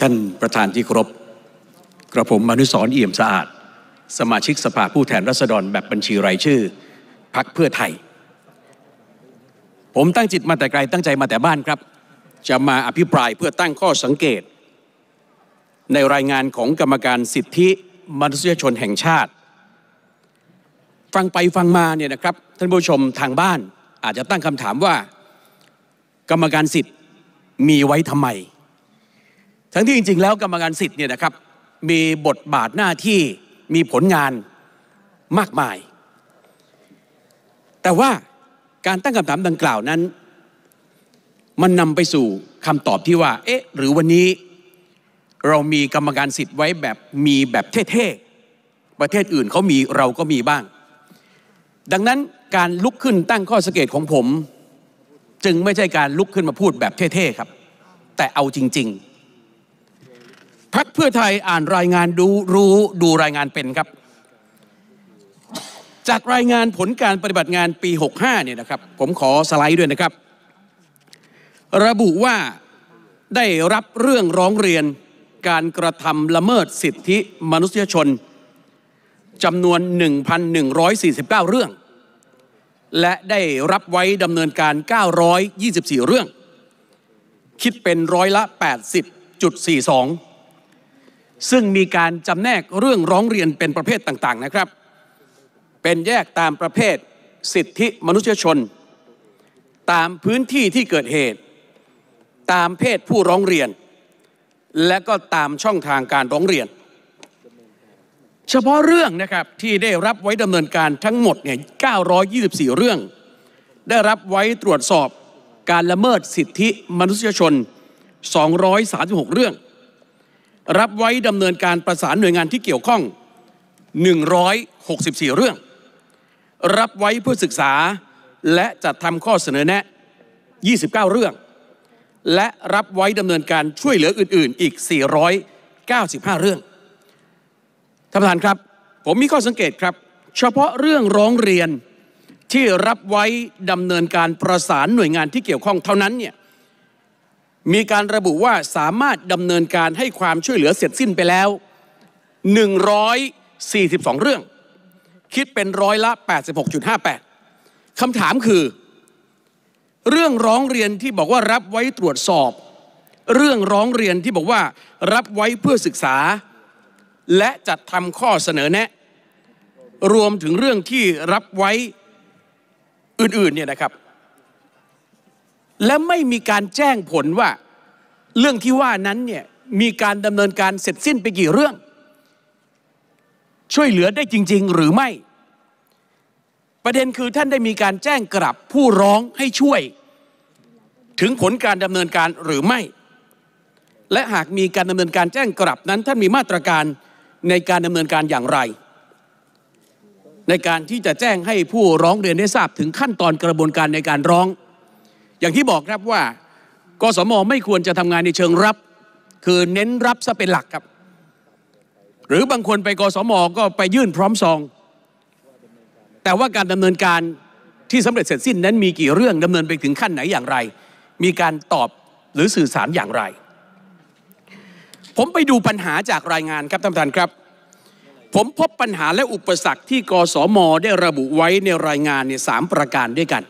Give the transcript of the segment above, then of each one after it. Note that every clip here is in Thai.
ท่านประธานที่เคารพกระผมมนุสรเอี่ยมสะอาด สมาชิกสภาผู้แทนราษฎรแบบบัญชีรายชื่อ พักเพื่อไทย ผมตั้งจิตมาแต่ไกลตั้งใจมาแต่บ้านครับ จะมาอภิปรายเพื่อตั้งข้อสังเกต ในรายงานของกรรมการสิทธิมนุษยชนแห่งชาติ ฟังไปฟังมาเนี่ยนะครับท่านผู้ชมทางบ้านอาจจะตั้งคำถามว่ากรรมการสิทธิ์มีไว้ทำไมทั้งที่จริงๆ แล้ว กรรมการสิทธิ์เนี่ยนะครับ มีบทบาทหน้าที่มีผลงานมากมาย แต่ว่าการตั้งคำถามดังกล่าวนั้นมันนำไปสู่คำตอบที่ว่า เอ๊ะ หรือวันนี้เรามีกรรมการสิทธิ์ไว้แบบ มีแบบเท่ ๆประเทศอื่นเขามีเราก็มีบ้าง ดังนั้นการลุกขึ้นตั้งข้อสังเกตของผม จึงไม่ใช่การลุกขึ้นมาพูดแบบเท่ๆครับ แต่เอาจริง ๆพักเพื่อไทยอ่านรายงานดูรู้ดูรายงานเป็นครับจากรายงานผลการปฏิบัติงานปี 65 เนี่ยนะครับ ผมขอสไลด์ด้วยนะครับ ระบุว่าได้รับเรื่องร้องเรียนการกระทำละเมิดสิทธิมนุษยชนจำนวน 1,149 เรื่อง และได้รับไว้ดำเนินการ 924 เรื่อง คิดเป็นร้อยละ 80.42ซึ่งมีการจำแนกเรื่องร้องเรียนเป็นประเภทต่างๆนะครับ เป็นแยกตามประเภทสิทธิมนุษยชน ตามพื้นที่ที่เกิดเหตุ ตามเพศผู้ร้องเรียน และก็ตามช่องทางการร้องเรียน เฉพาะเรื่องนะครับ ที่ได้รับไว้ดำเนินการทั้งหมดเนี่ย924 เรื่อง ได้รับไว้ตรวจสอบการละเมิดสิทธิมนุษยชน 236 เรื่องรับไว้ดำเนินการประสานหน่วยงานที่เกี่ยวข้อง 164 เรื่อง รับไว้เพื่อศึกษาและจัดทำข้อเสนอแนะ 29 เรื่อง และรับไว้ดำเนินการช่วยเหลืออื่น ๆ อีก 495 เรื่อง ท่านประธานครับ ผมมีข้อสังเกตครับ เฉพาะเรื่องร้องเรียนที่รับไว้ดำเนินการประสานหน่วยงานที่เกี่ยวข้องเท่านั้นเนี่ยมีการระบุว่าสามารถดำเนินการให้ความช่วยเหลือเสร็จสิ้นไปแล้ว 142 เรื่อง คิดเป็นร้อยละ 86.58คำถามคือ เรื่องร้องเรียนที่บอกว่ารับไว้ตรวจสอบ เรื่องร้องเรียนที่บอกว่ารับไว้เพื่อศึกษา และจัดทำข้อเสนอแนะ รวมถึงเรื่องที่รับไว้อื่นๆ เนี่ยนะครับและไม่มีการแจ้งผลว่า เรื่องที่ว่านั้นเนี่ย มีการดำเนินการเสร็จสิ้นไปกี่เรื่อง ช่วยเหลือได้จริง ๆ หรือไม่ ประเด็นคือท่านได้มีการแจ้งกลับผู้ร้องให้ช่วย ถึงผลการดำเนินการหรือไม่ และหากมีการดำเนินการแจ้งกลับนั้นท่านมีมาตรการในการดำเนินการอย่างไร ในการที่จะแจ้งให้ผู้ร้องเรียนได้ทราบถึงขั้นตอนกระบวนการในการร้องอย่างที่บอกครับว่ากสมไม่ควรจะทำงานในเชิงรับ คือเน้นรับซะเป็นหลักครับ หรือบางคนไปกสมก็ไปยื่นพร้อมซอง แต่ว่าการดำเนินการที่สำเร็จเสร็จสิ้นนั้นมีกี่เรื่องดำเนินไปถึงขั้นไหนอย่างไร มีการตอบหรือสื่อสารอย่างไร ผมไปดูปัญหาจากรายงานครับท่านประธานครับ ผมพบปัญหาและอุปสรรคที่กสมได้ระบุไว้ในรายงานเนี่ยสประการด้วยกัน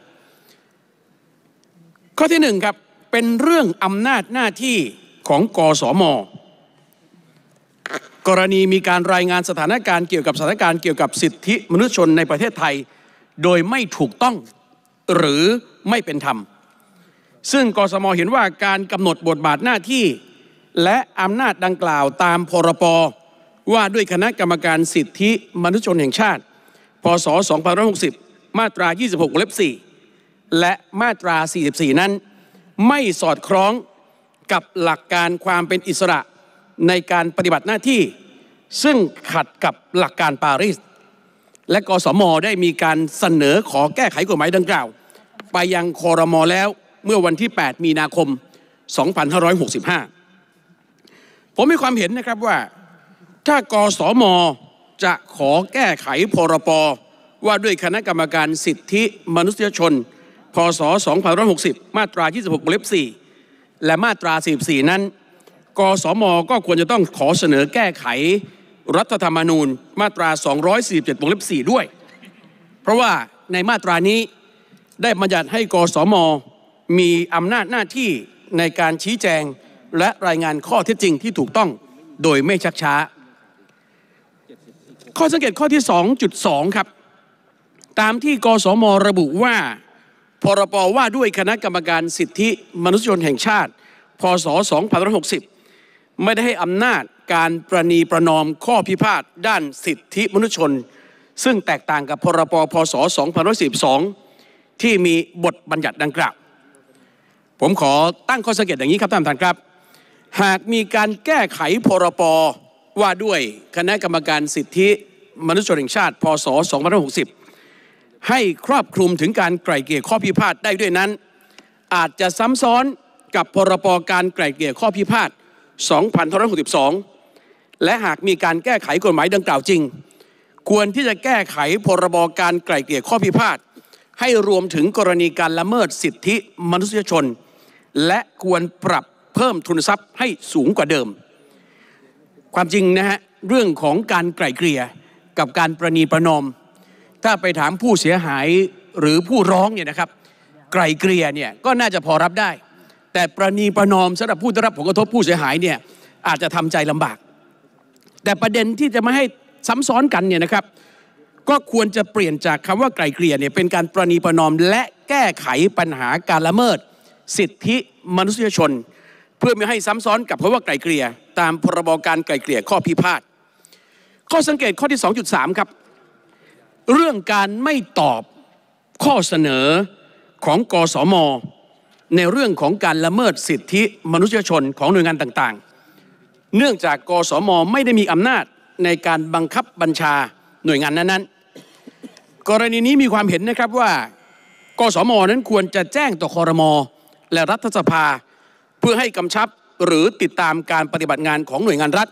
ข้อที่หนึ่งครับเป็นเรื่องอำนาจหน้าที่ของกสมกรณีมีการรายงานสถานการณ์เกี่ยวกับสถานการณ์เกี่ยวกับสิทธิมนุษยชนในประเทศไทย โดยไม่ถูกต้องหรือไม่เป็นธรรม ซึ่งกสมเห็นว่าการกำหนดบทบาทหน้าที่ และอำนาจดังกล่าวตามพรปว่าด้วยคณะกรรมการสิทธิมนุษยชนแห่งชาติพศ2560มาตรา 26 เล็บ4และมาตรา 44 นั้นไม่สอดคล้องกับหลักการความเป็นอิสระในการปฏิบัติหน้าที่ ซึ่งขัดกับหลักการปารีสและกสม ได้มีการเสนอขอแก้ไขกฎหมายดังกล่าว ไปยังคอรมอแล้วเมื่อวันที่ 8 มีนาคม 2565 ผมมีความเห็นนะครับว่าถ้ากสม จะขอแก้ไข พรปว่าด้วยคณะกรรมการสิทธิมนุษยชนพศ2560 มาตรา26วงเล็บ4และมาตรา44นั้น กสม ก็ควรจะต้องขอเสนอแก้ไข รัฐธรรมนูญมาตรา 247วงเล็บ4ด้วย เพราะว่าในมาตรานี้ได้บัญญัติให้กสม มีอำนาจหน้าที่ในการชี้แจงและรายงานข้อเท็จจริงที่ถูกต้องโดยไม่ชักช้า ข้อสังเกตข้อที่ 2.2 ครับ ตามที่กสมระบุว่าพรปว่าด้วยคณะกรรมการสิทธิมนุษยชนแห่งชาติพศ2560ไม่ได้ให้อำนาจการประนีประนอมข้อพิพาทด้านสิทธิมนุษยชน ซึ่งแตกต่างกับพรปพศ2512ที่มีบทบัญญัติดังกล่าวผมขอตั้งข้อสังเกตอย่างนี้ครับท่านประธานครับ หากมีการแก้ไขพรปว่าด้วยคณะกรรมการสิทธิมนุษยชนแห่งชาติพศ2560ให้ครอบคลุมถึงการไกล่เกลี่ยข้อพิพาทได้ด้วยนั้น อาจจะซ้ำซ้อนกับพรบการไกล่เกลี่ยข้อพิพาท2562และหากมีการแก้ไขกฎหมายดังกล่าวจริง ควรที่จะแก้ไขพรบการไกล่เกลี่ยข้อพิพาทให้รวมถึงกรณีการละเมิดสิทธิมนุษยชน และควรปรับเพิ่มทุนทรัพย์ให้สูงกว่าเดิม ความจริงนะฮะเรื่องของการไกล่เกลี่ยกับการประนีประนอมถ้าไปถามผู้เสียหายหรือผู้ร้องเนี่ยนะครับ ไกลเกลี่ยเนี่ยก็น่าจะพอรับได้ แต่ประนีประนอมสำหรับผู้ได้รับผลกระทบผู้เสียหายเนี่ยอาจจะทำใจลำบาก แต่ประเด็นที่จะไม่ให้ซ้ำซ้อนกันเนี่ยนะครับ ก็ควรจะเปลี่ยนจากคำว่าไกลเกลี่ยเนี่ยเป็นการประนีประนอมและแก้ไขปัญหาการละเมิด สิทธิมนุษยชน เพื่อไม่ให้ซ้ำซ้อนกับคำว่าไกลเกลี่ยตามพรบการไกลเกลี่ยข้อพิพาทข้อสังเกตข้อที่2.3ครับเรื่องการไม่ตอบข้อเสนอของกสม ในเรื่องของการละเมิดสิทธิมนุษยชนของหน่วยงานต่างๆ เนื่องจากกสมไม่ได้มีอำนาจในการบังคับบัญชาหน่วยงานนั้นๆ กรณีนี้มีความเห็นนะครับว่า กสมนั้นควรจะแจ้งต่อคอรมอและรัฐสภา เพื่อให้กำชับหรือติดตามการปฏิบัติงานของหน่วยงานรัฐ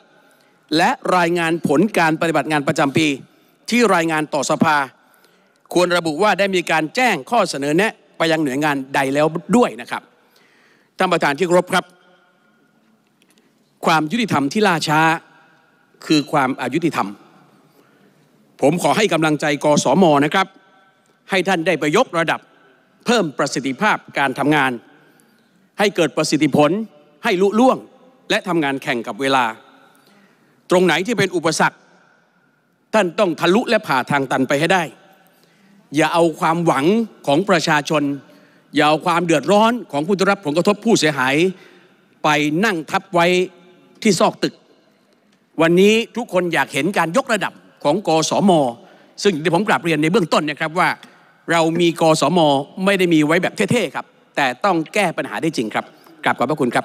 และรายงานผลการปฏิบัติงานประจำปีที่รายงานต่อสภา ควรระบุว่าได้มีการแจ้งข้อเสนอแนะไปยังหน่วยงานใดแล้วด้วยนะครับ ท่านประธานที่เคารพครับ ความยุติธรรมที่ล่าช้าคือความอายุติธรรม ผมขอให้กำลังใจกสมนะครับ ให้ท่านได้ไปยกระดับเพิ่มประสิทธิภาพการทำงาน ให้เกิดประสิทธิผลให้ลุล่วง และทำงานแข่งกับเวลา ตรงไหนที่เป็นอุปสรรคท่านต้องทะลุและผ่าทางตันไปให้ได้ อย่าเอาความหวังของประชาชน อย่าเอาความเดือดร้อนของผู้ได้รับผลกระทบผู้เสียหาย ไปนั่งทับไว้ที่ซอกตึก วันนี้ทุกคนอยากเห็นการยกระดับของกสมซึ่งที่ผมกลับเรียนในเบื้องต้นนะครับว่าเรามีกสมไม่ได้มีไว้แบบเท่ๆครับ แต่ต้องแก้ปัญหาได้จริงครับ กลับขอบพระคุณครับ